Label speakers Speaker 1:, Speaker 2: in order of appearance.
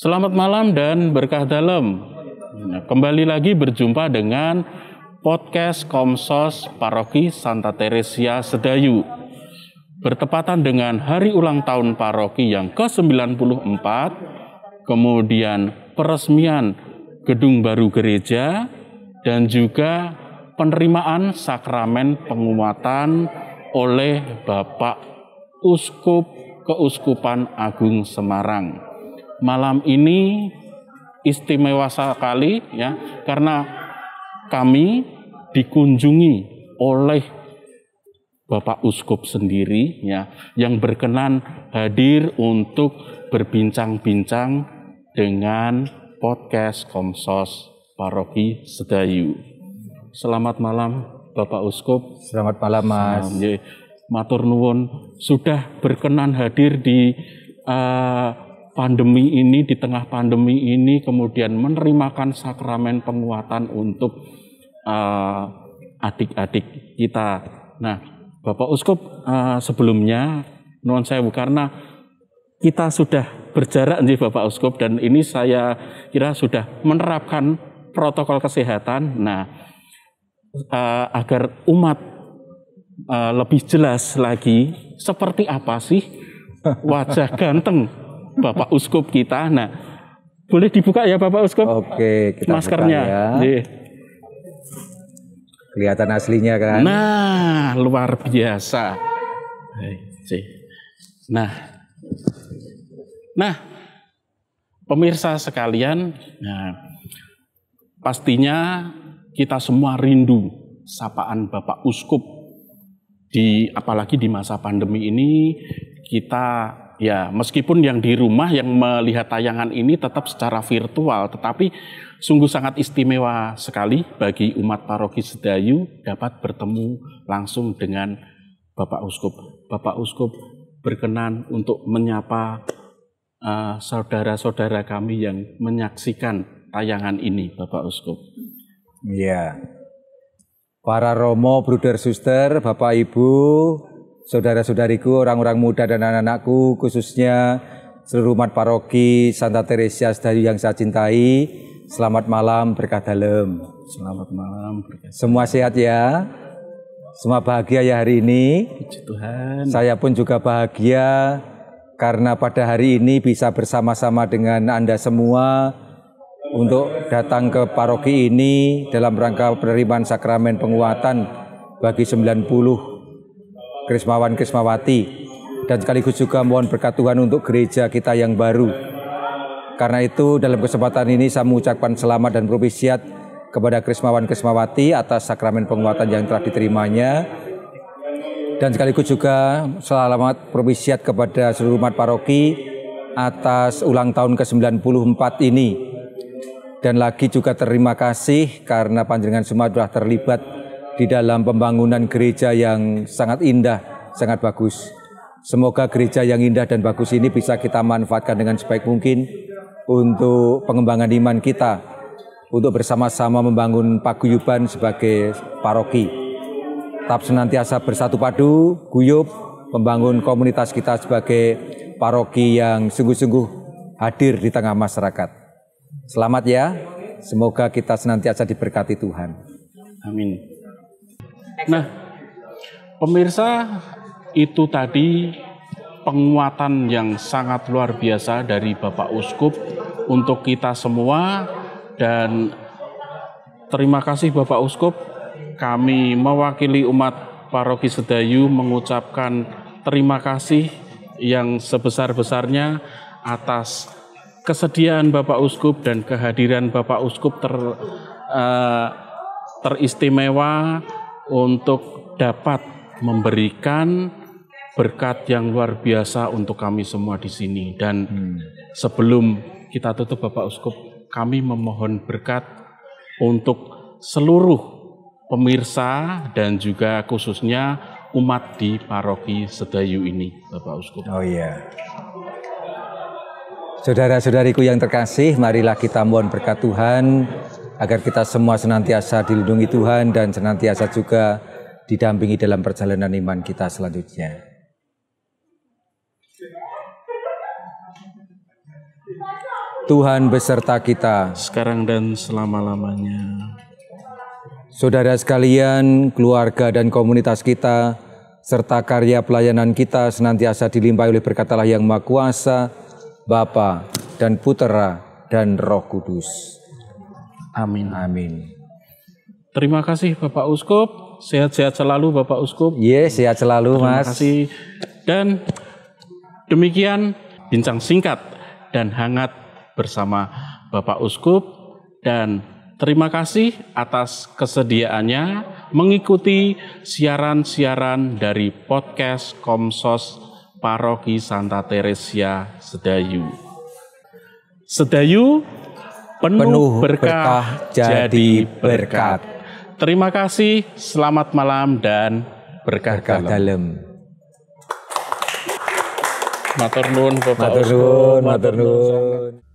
Speaker 1: Selamat malam dan berkah dalam. kembali lagi berjumpa dengan podcast Komsos Paroki Santa Teresia Sedayu. Bertepatan dengan hari ulang tahun paroki yang ke-94, kemudian peresmian gedung baru gereja dan juga penerimaan sakramen penguatan oleh Bapak Uskup Keuskupan Agung Semarang malam ini istimewa sekali ya karena kami dikunjungi oleh Bapak Uskup sendiri ya yang berkenan hadir untuk berbincang-bincang dengan podcast Komsos Paroki Sedayu. Selamat malam Bapak Uskup. Selamat malam Mas. Selamat, ya. Matur nuwun sudah berkenan hadir di uh, pandemi ini, di tengah pandemi ini, kemudian menerimakan sakramen penguatan untuk eh, adik-adik uh, kita. Nah, Bapak Uskup uh, sebelumnya, non saya karena kita sudah berjarak nih Bapak Uskup dan ini saya kira sudah menerapkan protokol kesehatan. Nah, uh, agar umat uh, lebih jelas lagi seperti apa sih wajah ganteng Bapak Uskup kita. Nah, boleh dibuka ya Bapak Uskup? Oke, kita maskernya. Buka ya. Iya. Kelihatan
Speaker 2: aslinya kan?
Speaker 1: Nah, luar biasa. Nah, nah, pemirsa sekalian, nah, pastinya kita semua rindu sapaan Bapak Uskup di apalagi di masa pandemi ini kita Ya, meskipun yang di rumah yang melihat tayangan ini tetap secara virtual, tetapi sungguh sangat istimewa sekali bagi umat paroki Sedayu dapat bertemu langsung dengan Bapak Uskup. Bapak Uskup berkenan untuk menyapa uh, saudara-saudara kami yang menyaksikan tayangan ini, Bapak Uskup.
Speaker 2: Ya, Para Romo, Bruder Suster, Bapak Ibu, saudara-saudariku, orang-orang muda dan anak-anakku, khususnya seluruh umat paroki Santa Teresa Sedayu yang saya cintai. Selamat malam, berkah dalam. Selamat malam, berkah. Semua sehat ya. Semua bahagia ya hari ini. Puji
Speaker 1: Tuhan. Saya
Speaker 2: pun juga bahagia karena pada hari ini bisa bersama-sama dengan Anda semua untuk datang ke paroki ini dalam rangka penerimaan sakramen penguatan bagi 90 Krismawan Krismawati dan sekaligus juga mohon berkat Tuhan untuk gereja kita yang baru. Karena itu dalam kesempatan ini saya mengucapkan selamat dan propisiat kepada Krismawan Krismawati atas sakramen penguatan yang telah diterimanya dan sekaligus juga selamat propisiat kepada seluruh umat paroki atas ulang tahun ke-94 ini. Dan lagi juga terima kasih karena panjenengan semua telah terlibat di dalam pembangunan gereja yang sangat indah, sangat bagus. Semoga gereja yang indah dan bagus ini bisa kita manfaatkan dengan sebaik mungkin untuk pengembangan iman kita, untuk bersama-sama membangun paguyuban sebagai paroki. Tetap senantiasa bersatu padu, guyup, membangun komunitas kita sebagai paroki yang sungguh-sungguh hadir di tengah masyarakat. Selamat ya, semoga kita senantiasa diberkati Tuhan.
Speaker 1: Amin. Nah, pemirsa, itu tadi penguatan yang sangat luar biasa dari Bapak Uskup untuk kita semua dan terima kasih Bapak Uskup kami mewakili umat paroki Sedayu mengucapkan terima kasih yang sebesar-besarnya atas kesediaan Bapak Uskup dan kehadiran Bapak Uskup ter, uh, teristimewa untuk dapat memberikan berkat yang luar biasa untuk kami semua di sini. Dan hmm. sebelum kita tutup Bapak Uskup, kami memohon berkat untuk seluruh pemirsa dan juga khususnya umat di paroki Sedayu ini, Bapak Uskup. Oh iya.
Speaker 2: Saudara-saudariku yang terkasih, marilah kita mohon berkat Tuhan agar kita semua senantiasa dilindungi Tuhan dan senantiasa juga didampingi dalam perjalanan
Speaker 1: iman kita selanjutnya. Tuhan beserta kita sekarang dan selama-lamanya.
Speaker 2: Saudara sekalian, keluarga dan komunitas kita serta karya pelayanan kita senantiasa dilimpahi oleh berkatalah yang Maha Kuasa,
Speaker 1: Bapa dan Putera dan Roh Kudus. Amin. Amin. Terima kasih Bapak Uskup. Sehat-sehat selalu Bapak Uskup. Iya, yes, sehat selalu Terima Mas. Terima kasih. Dan demikian bincang singkat dan hangat bersama Bapak Uskup dan terima kasih atas kesediaannya mengikuti siaran-siaran dari podcast Komsos Paroki Santa Teresia Sedayu. Sedayu penuh, penuh berkah, berkah jadi berkat. Terima kasih, selamat malam dan berkah, berkah dalam. dalam. Matur Bapak Matur nuwun, matur
Speaker 2: nuwun.